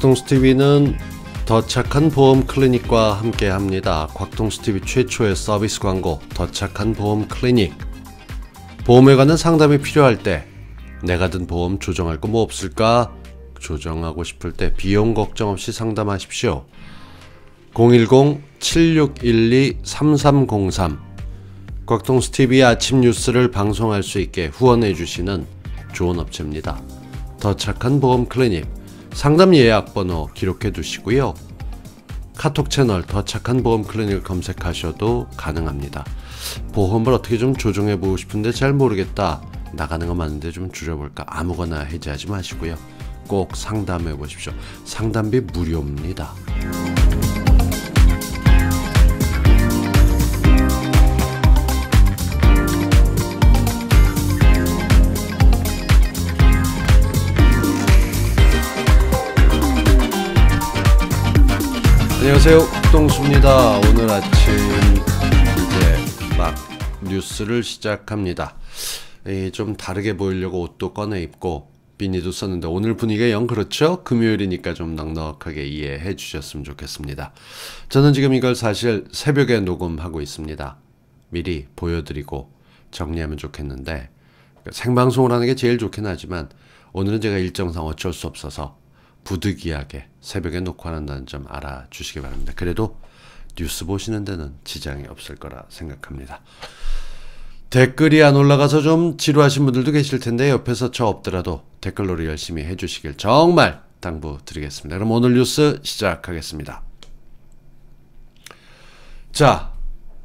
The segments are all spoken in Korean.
곽동스 TV는 더 착한 보험 클리닉과 함께 합니다. 곽동스 TV 최초의 서비스 광고 더 착한 보험 클리닉. 보험에 관한 상담이 필요할 때 내가 든 보험 조정할 거 뭐 없을까? 조정하고 싶을 때 비용 걱정 없이 상담하십시오. 010-7612-3303곽동스 TV 아침 뉴스를 방송할 수 있게 후원해 주시는 좋은 업체입니다. 더 착한 보험 클리닉 상담 예약 번호 기록해 두시고요. 카톡 채널 더 착한 보험 클리닉을 검색하셔도 가능합니다. 보험을 어떻게 좀 조정해 보고 싶은데 잘 모르겠다. 나가는 거 많은데 좀 줄여볼까? 아무거나 해지하지 마시고요. 꼭 상담해 보십시오. 상담비 무료입니다. 안녕하세요. 국동수입니다. 오늘 아침 이제 막 뉴스를 시작합니다. 좀 다르게 보이려고 옷도 꺼내 입고 비니도 썼는데 오늘 분위기가 영 그렇죠? 금요일이니까 좀 넉넉하게 이해해 주셨으면 좋겠습니다. 저는 지금 이걸 사실 새벽에 녹음하고 있습니다. 미리 보여드리고 정리하면 좋겠는데 생방송을 하는 게 제일 좋긴 하지만 오늘은 제가 일정상 어쩔 수 없어서 부득이하게 새벽에 녹화한다는 점 알아주시기 바랍니다. 그래도 뉴스 보시는 데는 지장이 없을 거라 생각합니다. 댓글이 안 올라가서 좀 지루하신 분들도 계실 텐데 옆에서 저 없더라도 댓글로를 열심히 해주시길 정말 당부드리겠습니다. 그럼 오늘 뉴스 시작하겠습니다. 자,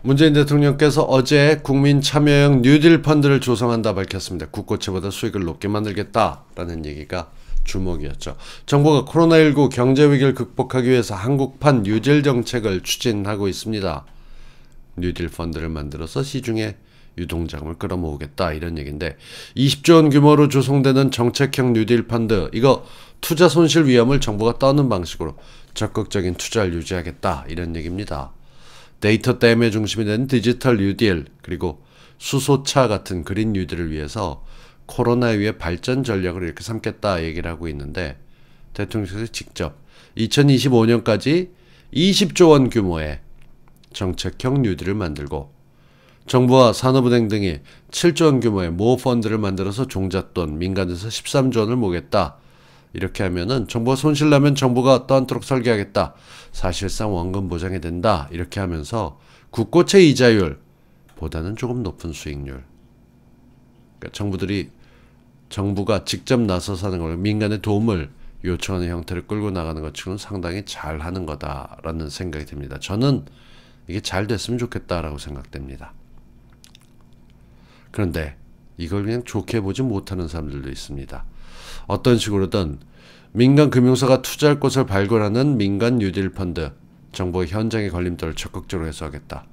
문재인 대통령께서 어제 국민 참여형 뉴딜 펀드를 조성한다 밝혔습니다. 국고채보다 수익을 높게 만들겠다라는 얘기가 주목이었죠. 정부가 코로나19 경제 위기를 극복하기 위해서 한국판 뉴딜 정책을 추진하고 있습니다. 뉴딜 펀드를 만들어서 시중에 유동자금을 끌어모으겠다 이런 얘기인데 20조 원 규모로 조성되는 정책형 뉴딜 펀드 이거 투자 손실 위험을 정부가 떠는 방식으로 적극적인 투자를 유지하겠다 이런 얘기입니다. 데이터 댐의 중심이 된 디지털 뉴딜 그리고 수소차 같은 그린 뉴딜을 위해서 코로나위의 발전 전략을 이렇게 삼겠다 얘기를 하고 있는데 대통령께서 직접 2025년까지 20조 원 규모의 정책형 뉴딜을 만들고 정부와 산업은행 등이 7조 원 규모의 모 펀드를 만들어서 종잣돈 민간에서 13조 원을 모겠다. 이렇게 하면은 정부가 손실 나면 정부가 떠안도록 설계하겠다. 사실상 원금 보장이 된다. 이렇게 하면서 국고채 이자율 보다는 조금 높은 수익률 그러니까 정부들이 정부가 직접 나서서 하는 걸 민간의 도움을 요청하는 형태를 끌고 나가는 것처럼 상당히 잘 하는 거다라는 생각이 듭니다. 저는 이게 잘 됐으면 좋겠다라고 생각됩니다. 그런데 이걸 그냥 좋게 보지 못하는 사람들도 있습니다. 어떤 식으로든 민간 금융사가 투자할 곳을 발굴하는 민간 뉴딜 펀드, 정부의 현장의 걸림돌을 적극적으로 해소하겠다.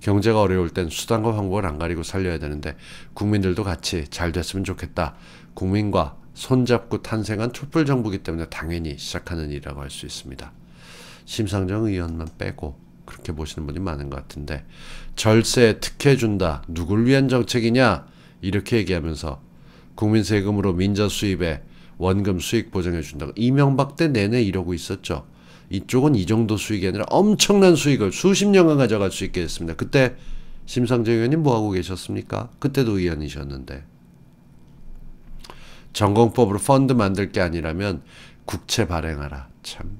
경제가 어려울 땐 수단과 방법을 안 가리고 살려야 되는데 국민들도 같이 잘 됐으면 좋겠다. 국민과 손잡고 탄생한 촛불 정부기 때문에 당연히 시작하는 일이라고 할 수 있습니다. 심상정 의원만 빼고 그렇게 보시는 분이 많은 것 같은데 절세 특혜 준다. 누굴 위한 정책이냐? 이렇게 얘기하면서 국민 세금으로 민자 수입에 원금 수익 보장해 준다고 이명박 때 내내 이러고 있었죠. 이쪽은 이 정도 수익이 아니라 엄청난 수익을 수십 년간 가져갈 수 있게 됐습니다. 그때 심상정 의원님 뭐하고 계셨습니까? 그때도 의원이셨는데. 전공법으로 펀드 만들 게 아니라면 국채 발행하라. 참.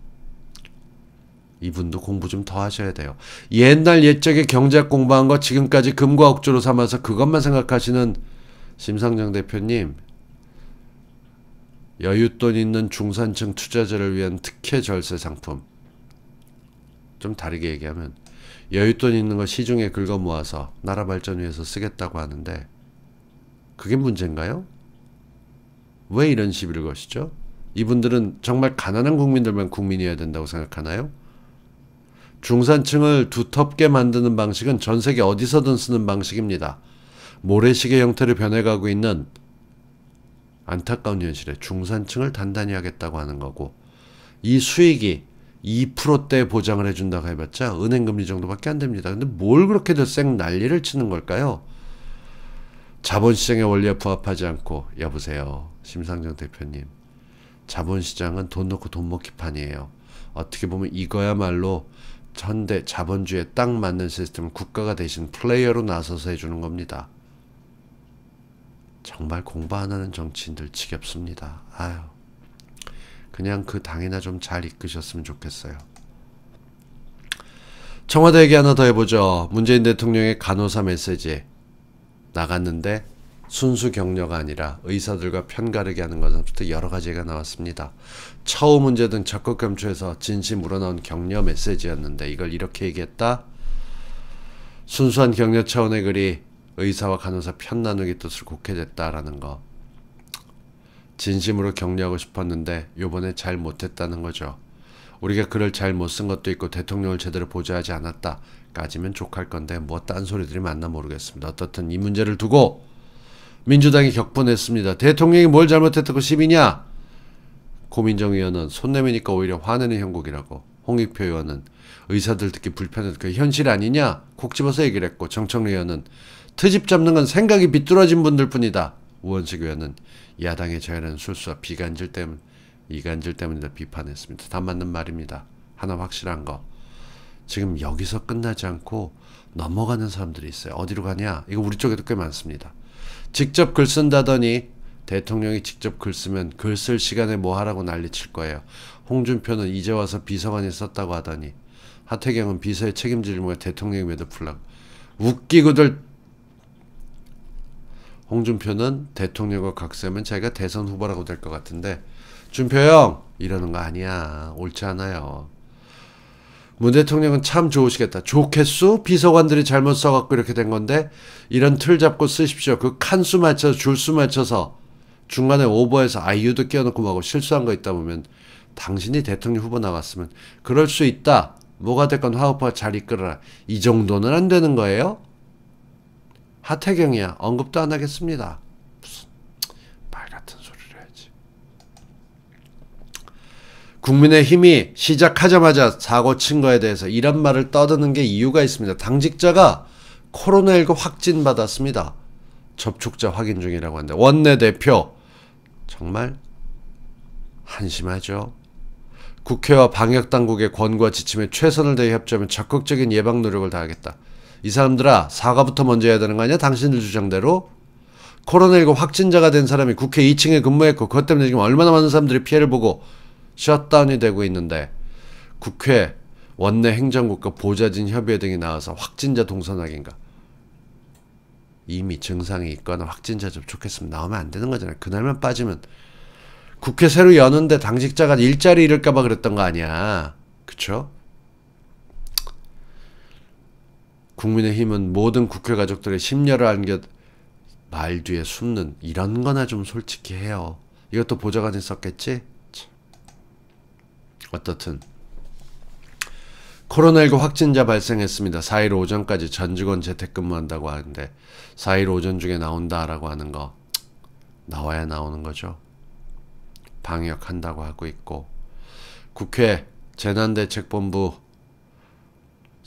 이분도 공부 좀 더 하셔야 돼요. 옛날 옛적에 경제학 공부한 거 지금까지 금과 억조로 삼아서 그것만 생각하시는 심상정 대표님 여윳돈 있는 중산층 투자자를 위한 특혜 절세 상품. 좀 다르게 얘기하면 여윳돈 있는 걸 시중에 긁어 모아서 나라 발전 위해서 쓰겠다고 하는데 그게 문제인가요? 왜 이런 시비를 것이죠? 이분들은 정말 가난한 국민들만 국민이어야 된다고 생각하나요? 중산층을 두텁게 만드는 방식은 전 세계 어디서든 쓰는 방식입니다. 모래시계 형태로 변해가고 있는 안타까운 현실에 중산층을 단단히 하겠다고 하는 거고 이 수익이 2%대 보장을 해준다고 해봤자 은행 금리 정도밖에 안 됩니다. 근데 뭘 그렇게 들생 난리를 치는 걸까요? 자본시장의 원리에 부합하지 않고 여보세요 심상정 대표님 자본시장은 돈 넣고 돈 먹기 판이에요. 어떻게 보면 이거야말로 현대 자본주의에 딱 맞는 시스템을 국가가 대신 플레이어로 나서서 해주는 겁니다. 정말 공부 안 하는 정치인들 지겹습니다. 아유. 그냥 그 당이나 좀 잘 이끄셨으면 좋겠어요. 청와대 얘기 하나 더 해보죠. 문재인 대통령의 간호사 메시지. 나갔는데 순수 격려가 아니라 의사들과 편가르게 하는 것부터 여러 가지가 나왔습니다. 처우 문제 등 적극 감추해서 진심 우러나온 격려 메시지였는데 이걸 이렇게 얘기했다? 순수한 격려 차원의 글이 의사와 간호사 편 나누기 뜻을 곱게 됐다라는 거. 진심으로 격려하고 싶었는데 요번에 잘 못했다는 거죠. 우리가 글을 잘 못 쓴 것도 있고 대통령을 제대로 보좌하지 않았다. 까지면 족할 건데 뭐 딴소리들이 맞나 모르겠습니다. 어떻든 이 문제를 두고 민주당이 격분했습니다. 대통령이 뭘 잘못했다고 시비냐? 고민정 의원은 손 내미니까 오히려 화내는 형국이라고 홍익표 의원은 의사들 듣기 불편해서 그 현실 아니냐? 콕 집어서 얘기를 했고 정청래 의원은 트집 잡는 건 생각이 비뚤어진 분들 뿐이다. 우원식 의원은 야당의 자연한 술수와 비간질 때문, 이간질 때문이다 비판했습니다. 다 맞는 말입니다. 하나 확실한 거. 지금 여기서 끝나지 않고 넘어가는 사람들이 있어요. 어디로 가냐? 이거 우리 쪽에도 꽤 많습니다. 직접 글 쓴다더니 대통령이 직접 글 쓰면 글 쓸 시간에 뭐 하라고 난리 칠 거예요. 홍준표는 이제 와서 비서관이 썼다고 하더니 하태경은 비서의 책임질 뭐 대통령임에도 불락. 웃기고들 홍준표는 대통령과 각세하면 자기가 대선 후보라고 될 것 같은데 준표 형 이러는 거 아니야 옳지 않아요 문 대통령은 참 좋으시겠다 좋겠소 비서관들이 잘못 써갖고 이렇게 된 건데 이런 틀 잡고 쓰십시오 그 칸수 맞춰서 줄수 맞춰서 중간에 오버해서 아이유도 끼워놓고 뭐고 실수한 거 있다 보면 당신이 대통령 후보 나왔으면 그럴 수 있다 뭐가 됐건 화합화잘 이끌어라 이 정도는 안 되는 거예요 하태경이야. 언급도 안 하겠습니다. 무슨 말 같은 소리를 해야지. 국민의힘이 시작하자마자 사고 친 거에 대해서 이런 말을 떠드는 게 이유가 있습니다. 당직자가 코로나19 확진 받았습니다. 접촉자 확인 중이라고 하는데 원내대표 정말 한심하죠. 국회와 방역당국의 권과 지침에 최선을 다해 협조하면 적극적인 예방 노력을 다하겠다. 이 사람들아 사과부터 먼저 해야 되는 거 아니야? 당신들 주장대로 코로나19 확진자가 된 사람이 국회 2층에 근무했고 그것 때문에 지금 얼마나 많은 사람들이 피해를 보고 셧다운이 되고 있는데 국회 원내 행정국과 보좌진 협의회 등이 나와서 확진자 동선학인가 이미 증상이 있거나 확진자 접촉했으면 나오면 안 되는 거잖아요. 그날만 빠지면 국회 새로 여는데 당직자가 일자리 잃을까봐 그랬던 거 아니야. 그쵸? 국민의힘은 모든 국회 가족들의 심려를 안겨 말 뒤에 숨는 이런 거나 좀 솔직히 해요. 이것도 보좌관이 썼겠지? 어떻든 코로나19 확진자 발생했습니다. 4일 오전까지 전 직원 재택근무한다고 하는데 4일 오전 중에 나온다라고 하는 거 나와야 나오는 거죠. 방역한다고 하고 있고 국회 재난대책본부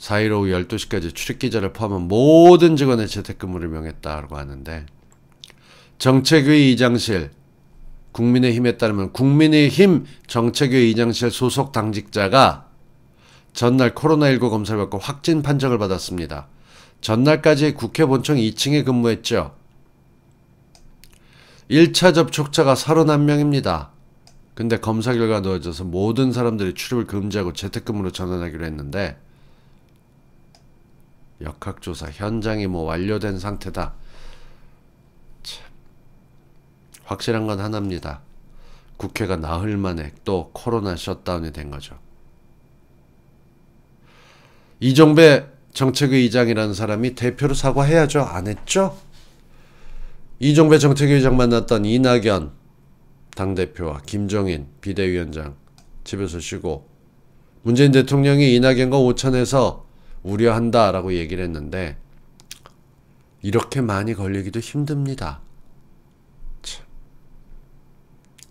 4일 오후 12시까지 출입기자를 포함한 모든 직원의 재택근무를 명했다고 하는데 정책위 의장실 국민의힘에 따르면 국민의힘 정책위 의장실 소속 당직자가 전날 코로나19 검사를 받고 확진 판정을 받았습니다. 전날까지 국회 본청 2층에 근무했죠. 1차 접촉자가 31명입니다. 근데 검사 결과 가 넣어져서 모든 사람들이 출입을 금지하고 재택근무로 전환하기로 했는데 역학조사 현장이 뭐 완료된 상태다. 참. 확실한 건 하나입니다. 국회가 나흘 만에 또 코로나 셧다운이 된 거죠. 이종배 정책위 의장이라는 사람이 대표로 사과해야죠. 안 했죠? 이종배 정책위 의장 만났던 이낙연 당대표와 김정인 비대위원장 집에서 쉬고 문재인 대통령이 이낙연과 오천에서 우려한다 라고 얘기를 했는데 이렇게 많이 걸리기도 힘듭니다.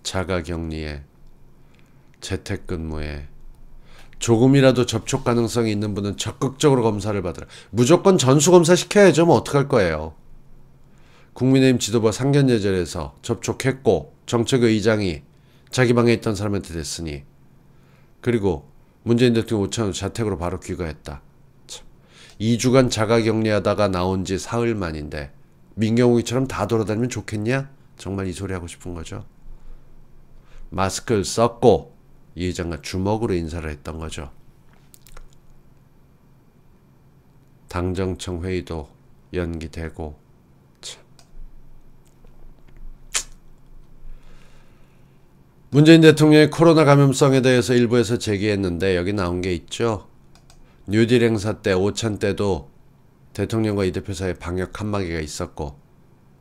자가격리에 재택근무에 조금이라도 접촉 가능성이 있는 분은 적극적으로 검사를 받으라. 무조건 전수검사 시켜야죠. 뭐 어떡할 거예요. 국민의힘 지도부 상견례절에서 접촉했고 정책의 의장이 자기 방에 있던 사람한테 됐으니 그리고 문재인 대통령 5천원 자택으로 바로 귀가했다. 2주간 자가격리하다가 나온 지 사흘 만인데 민경욱이처럼 다 돌아다니면 좋겠냐? 정말 이 소리 하고 싶은 거죠. 마스크를 썼고 이 회장과 주먹으로 인사를 했던 거죠. 당정청 회의도 연기되고 참. 문재인 대통령의 코로나 감염성에 대해서 일부에서 제기했는데 여기 나온 게 있죠. 뉴딜 행사 때 오찬 때도 대통령과 이 대표 사이 방역 칸막이가 있었고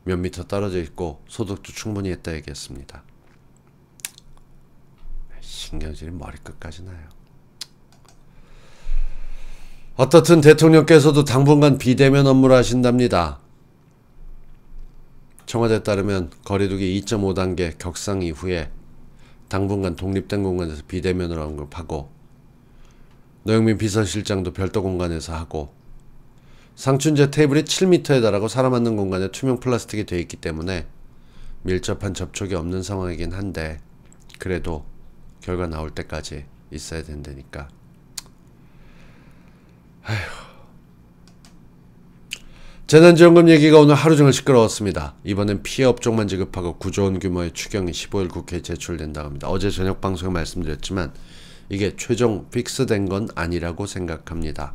몇 미터 떨어져 있고 소독도 충분히 했다 얘기했습니다. 신경질이 머리끝까지 나요. 어떻든 대통령께서도 당분간 비대면 업무를 하신답니다. 청와대에 따르면 거리두기 2.5단계 격상 이후에 당분간 독립된 공간에서 비대면으로 언급하고 노영민 비서실장도 별도 공간에서 하고 상춘제 테이블이 7m에 달하고 사람 앉는 공간에 투명 플라스틱이 되어 있기 때문에 밀접한 접촉이 없는 상황이긴 한데 그래도 결과 나올 때까지 있어야 된다니까 아휴 재난지원금 얘기가 오늘 하루 종일 시끄러웠습니다. 이번엔 피해 업종만 지급하고 구조원 규모의 추경이 15일 국회에 제출된다고 합니다. 어제 저녁 방송에 말씀드렸지만 이게 최종 픽스된 건 아니라고 생각합니다.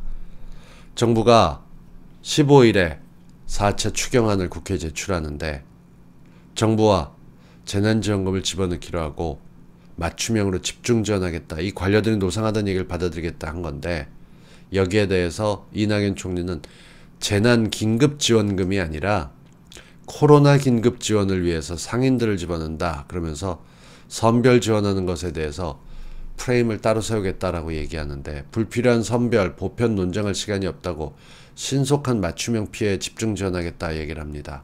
정부가 15일에 4차 추경안을 국회에 제출하는데 정부와 재난지원금을 집어넣기로 하고 맞춤형으로 집중 지원하겠다. 이 관료들이 노상하던 얘기를 받아들이겠다 한 건데 여기에 대해서 이낙연 총리는 재난 긴급 지원금이 아니라 코로나 긴급 지원을 위해서 상인들을 집어넣는다. 그러면서 선별 지원하는 것에 대해서 프레임을 따로 세우겠다라고 얘기하는데 불필요한 선별, 보편 논쟁할 시간이 없다고 신속한 맞춤형 피해에 집중 지원하겠다 얘기를 합니다.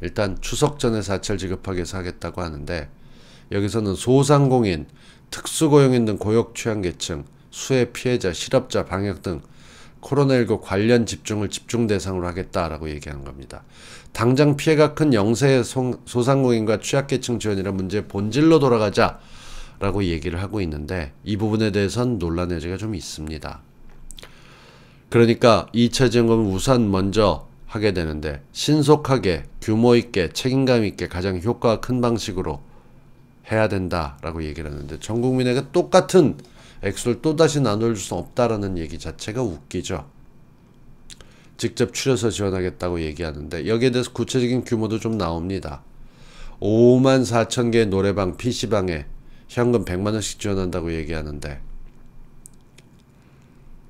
일단 추석 전에 사찰 지급하기 위해서 하겠다고 하는데 여기서는 소상공인, 특수고용인 등 고역 취약계층, 수해 피해자, 실업자, 방역 등 코로나19 관련 집중을 집중 대상으로 하겠다라고 얘기하는 겁니다. 당장 피해가 큰 영세 소상공인과 취약계층 지원이라 문제의 본질로 돌아가자 라고 얘기를 하고 있는데 이 부분에 대해선 논란의 여지가 좀 있습니다. 그러니까 2차 지원금 우선 먼저 하게 되는데 신속하게 규모 있게 책임감 있게 가장 효과가 큰 방식으로 해야 된다라고 얘기를 하는데 전 국민에게 똑같은 액수를 또다시 나눌줄수 없다라는 얘기 자체가 웃기죠. 직접 추려서 지원하겠다고 얘기하는데 여기에 대해서 구체적인 규모도 좀 나옵니다. 5만 4천 개의 노래방, PC방에 현금 100만원씩 지원한다고 얘기하는데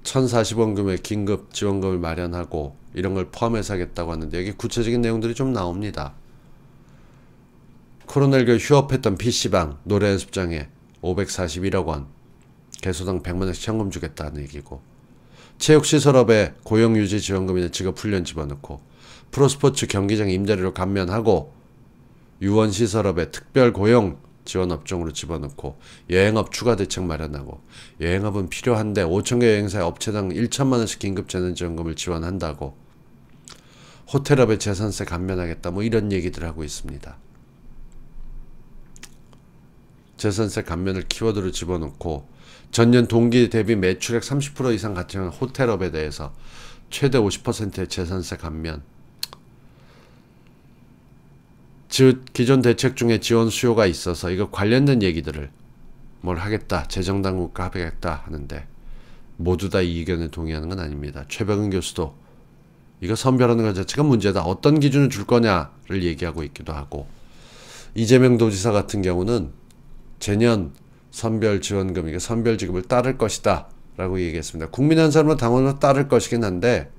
1040원금의 긴급 지원금을 마련하고 이런 걸 포함해서 하겠다고 하는데 여기 구체적인 내용들이 좀 나옵니다. 코로나19 휴업했던 PC방, 노래 연습장에 541억 원, 개소당 100만원씩 현금 주겠다는 얘기고 체육시설업에 고용유지 지원금이나 직업훈련 집어넣고 프로스포츠 경기장 임대료를 감면하고 유원시설업에 특별고용 지원 업종으로 집어넣고 여행업 추가 대책 마련하고 여행업은 필요한데 5천 개여행사의 업체당 1천만 원씩 긴급 재난지원금을 지원한다고 호텔업의 재산세 감면하겠다 뭐 이런 얘기들 하고 있습니다. 재산세 감면을 키워드로 집어넣고 전년 동기 대비 매출액 30% 이상 가치는 호텔업에 대해서 최대 50%의 재산세 감면 즉 기존 대책 중에 지원 수요가 있어서 이거 관련된 얘기들을 뭘 하겠다 재정 당국과 합의하겠다 하는데 모두 다 이 의견에 동의하는 건 아닙니다. 최병은 교수도 이거 선별하는 것 자체가 문제다. 어떤 기준을 줄 거냐를 얘기하고 있기도 하고 이재명 도지사 같은 경우는 재년 선별 지원금 이거 선별 지급을 따를 것이다 라고 얘기했습니다. 국민 한 사람은 당원으로 따를 것이긴 한데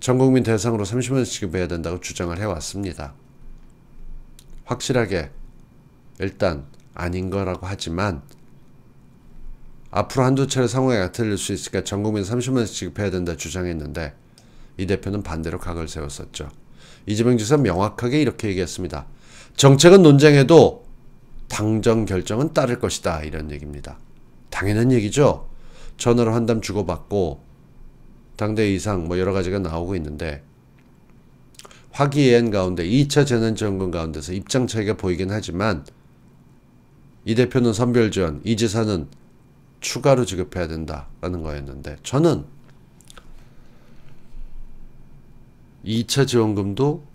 전 국민 대상으로 30만원 지급해야 된다고 주장을 해왔습니다. 확실하게 일단 아닌 거라고 하지만 앞으로 한두 차례 상황이 같릴수 있으니까 전 국민 30만 원씩 지급해야 된다 주장했는데 이 대표는 반대로 각을 세웠었죠. 이재명 지사 명확하게 이렇게 얘기했습니다. 정책은 논쟁해도 당정 결정은 따를 것이다 이런 얘기입니다. 당연한 얘기죠. 전화로 한담 주고받고 당대 이상 뭐 여러 가지가 나오고 있는데 화기애애한 가운데 2차 재난지원금 가운데서 입장 차이가 보이긴 하지만 이 대표는 선별지원, 이 지사는 추가로 지급해야 된다라는 거였는데 저는 2차 지원금도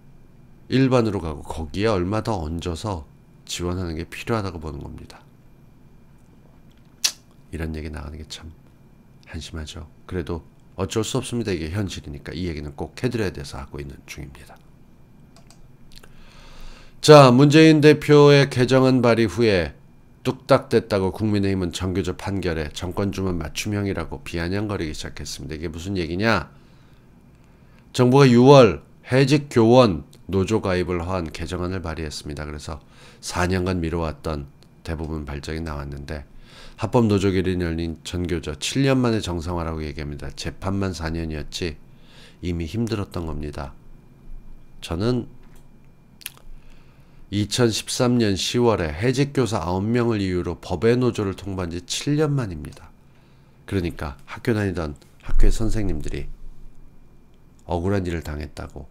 일반으로 가고 거기에 얼마 더 얹어서 지원하는 게 필요하다고 보는 겁니다. 이런 얘기 나가는 게 참 한심하죠. 그래도 어쩔 수 없습니다. 이게 현실이니까 이 얘기는 꼭 해드려야 돼서 하고 있는 중입니다. 자, 문재인 대표의 개정안 발의 후에 뚝딱됐다고 국민의힘은 정교조 판결에 정권주문 맞춤형이라고 비아냥거리기 시작했습니다. 이게 무슨 얘기냐? 정부가 6월 해직 교원 노조 가입을 허한 개정안을 발의했습니다. 그래서 4년간 미뤄왔던 대부분 발전이 나왔는데 합법 노조 결의 열린 전교조 7년 만에 정상화라고 얘기합니다. 재판만 4년이었지 이미 힘들었던 겁니다. 저는 2013년 10월에 해직 교사 9명을 이유로 법의 노조를 통보한 지 7년 만입니다. 그러니까 학교 다니던 학교의 선생님들이 억울한 일을 당했다고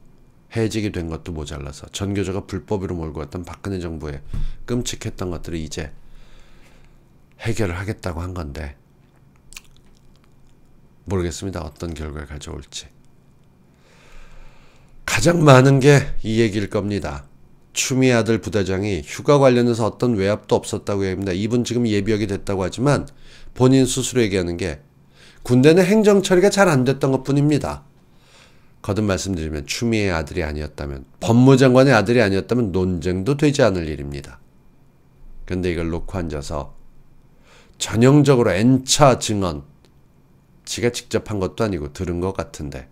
해직이 된 것도 모자라서 전교조가 불법으로 몰고 왔던 박근혜 정부의 끔찍했던 것들을 이제 해결을 하겠다고 한 건데 모르겠습니다. 어떤 결과를 가져올지. 가장 많은 게 이 얘기일 겁니다. 추미애 아들 부대장이 휴가 관련해서 어떤 외압도 없었다고 얘기합니다. 이분 지금 예비역이 됐다고 하지만 본인 스스로 얘기하는 게 군대는 행정 처리가 잘 안 됐던 것 뿐입니다. 거듭 말씀드리면 추미애 아들이 아니었다면 법무장관의 아들이 아니었다면 논쟁도 되지 않을 일입니다. 근데 이걸 놓고 앉아서 전형적으로 N차 증언 지가 직접 한 것도 아니고 들은 것 같은데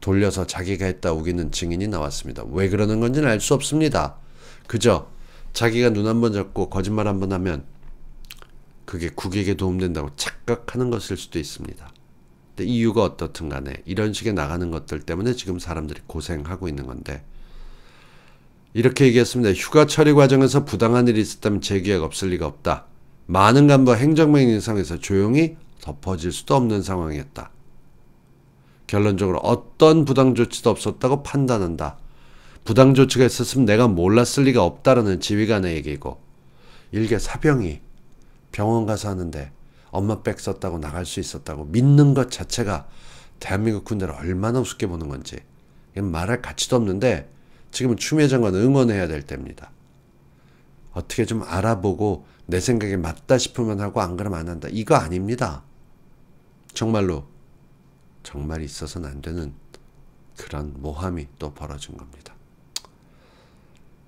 돌려서 자기가 했다 우기는 증인이 나왔습니다. 왜 그러는 건지는 알 수 없습니다. 그저 자기가 눈 한 번 잡고 거짓말 한 번 하면 그게 국익에 도움된다고 착각하는 것일 수도 있습니다. 근데 이유가 어떻든 간에 이런 식의 나가는 것들 때문에 지금 사람들이 고생하고 있는 건데 이렇게 얘기했습니다. 휴가 처리 과정에서 부당한 일이 있었다면 재계약 없을 리가 없다. 많은 간부 행정명령상에서 조용히 덮어질 수도 없는 상황이었다. 결론적으로 어떤 부당 조치도 없었다고 판단한다. 부당 조치가 있었으면 내가 몰랐을 리가 없다라는 지휘관의 얘기고 일개 사병이 병원 가서 하는데 엄마 백 썼다고 나갈 수 있었다고 믿는 것 자체가 대한민국 군대를 얼마나 우습게 보는 건지 말할 가치도 없는데 지금은 추미애 장관 응원해야 될 때입니다. 어떻게 좀 알아보고 내 생각에 맞다 싶으면 하고 안 그러면 안 한다. 이거 아닙니다. 정말로 정말 있어서는 안 되는 그런 모함이 또 벌어진 겁니다.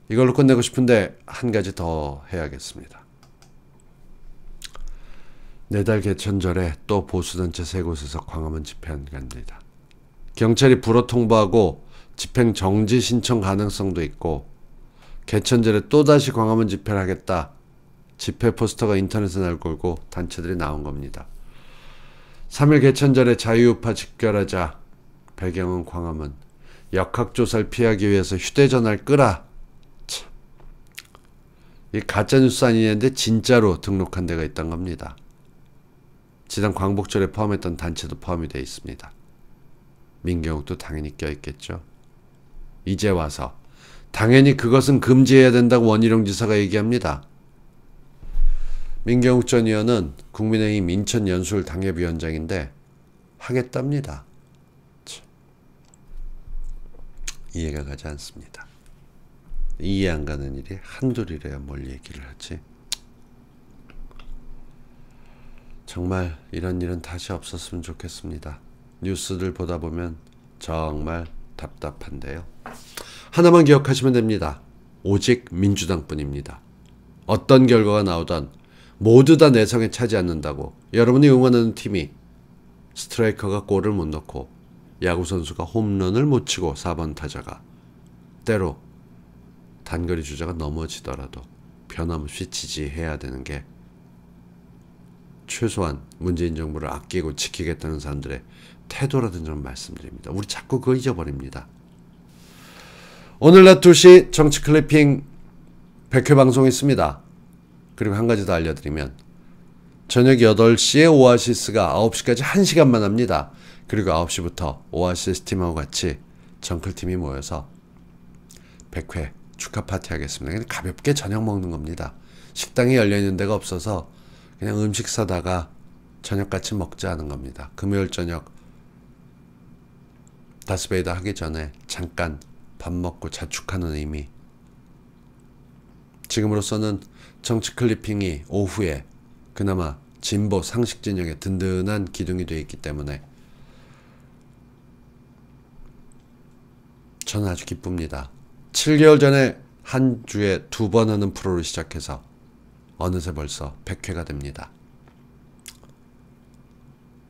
이걸로 끝내고 싶은데 한 가지 더 해야겠습니다. 내달 네 개천절에 또 보수단체 세 곳에서 광화문 집회한 겁니다. 경찰이 불어 통보하고 집행 정지 신청 가능성도 있고 개천절에 또다시 광화문 집회를 하겠다. 집회 포스터가 인터넷에 날걸고 단체들이 나온 겁니다. 3일 개천절에 자유우파 집결하자. 배경은 광화문. 역학조사를 피하기 위해서 휴대전화를 끄라. 이 가짜뉴스 아니냐는데 진짜로 등록한 데가 있던 겁니다. 지난 광복절에 포함했던 단체도 포함이 되어 있습니다. 민경욱도 당연히 껴있겠죠. 이제 와서 당연히 그것은 금지해야 된다고 원희룡 지사가 얘기합니다. 민경욱 전 의원은 국민의힘 인천연술 당협위원장인데 하겠답니다. 이해가 가지 않습니다. 이해 안 가는 일이 한둘이래야 뭘 얘기를 하지. 정말 이런 일은 다시 없었으면 좋겠습니다. 뉴스들 보다 보면 정말 답답한데요. 하나만 기억하시면 됩니다. 오직 민주당뿐입니다. 어떤 결과가 나오던 모두 다 내성에 차지 않는다고 여러분이 응원하는 팀이 스트라이커가 골을 못 넣고 야구 선수가 홈런을 못 치고 4번 타자가 때로 단거리 주자가 넘어지더라도 변함없이 지지해야 되는 게 최소한 문재인 정부를 아끼고 지키겠다는 사람들의 태도라는 든점 말씀드립니다. 우리 자꾸 그거 잊어버립니다. 오늘 낮 2시 정치 클리핑 1 0 0회 방송 있습니다. 그리고 한 가지 더 알려드리면 저녁 8시에 오아시스가 9시까지 1시간만 합니다. 그리고 9시부터 오아시스 팀하고 같이 정클팀이 모여서 100회 축하 파티 하겠습니다. 그냥 가볍게 저녁 먹는 겁니다. 식당이 열려있는 데가 없어서 그냥 음식 사다가 저녁같이 먹자 하는 겁니다. 금요일 저녁 다스베이더 하기 전에 잠깐 밥 먹고 자축하는 의미 지금으로서는 정치 클리핑이 오후에 그나마 진보 상식 진영의 든든한 기둥이 되어 있기 때문에 저는 아주 기쁩니다. 7개월 전에 한 주에 두 번 하는 프로를 시작해서 어느새 벌써 100회가 됩니다.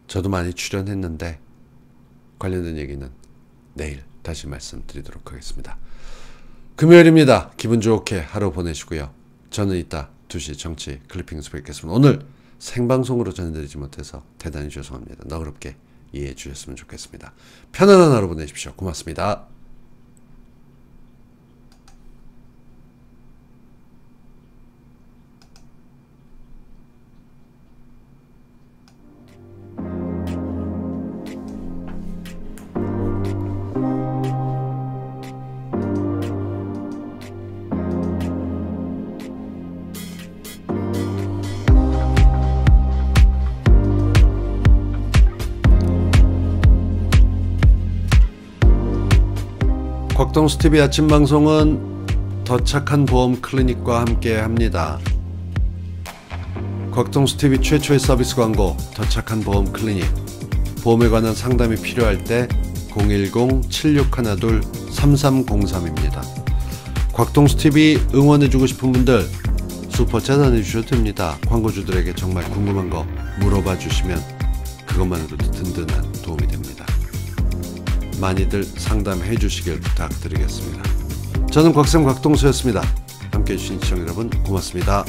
저도 많이 출연했는데 관련된 얘기는 내일 다시 말씀드리도록 하겠습니다. 금요일입니다. 기분 좋게 하루 보내시고요. 저는 이따 2시 정치 클리핑에서 뵙겠습니다. 오늘 생방송으로 전해드리지 못해서 대단히 죄송합니다. 너그럽게 이해해 주셨으면 좋겠습니다. 편안한 하루 보내십시오. 고맙습니다. 방송 스티비 아침 방송은 더 착한 보험 클리닉과 함께 합니다. 곽동 스티비 최초의 서비스 광고 더 착한 보험 클리닉 보험에 관한 상담이 필요할 때 010-7612-3303입니다. 곽동 스티비 응원해주고 싶은 분들 슈퍼챗 안해주셔도 됩니다. 광고주들에게 정말 궁금한 거 물어봐 주시면 그것만으로도 든든한 도움이 됩니다. 많이들 상담해 주시길 부탁드리겠습니다. 저는 곽쌤 곽동수였습니다. 함께해 주신 시청 여러분 고맙습니다.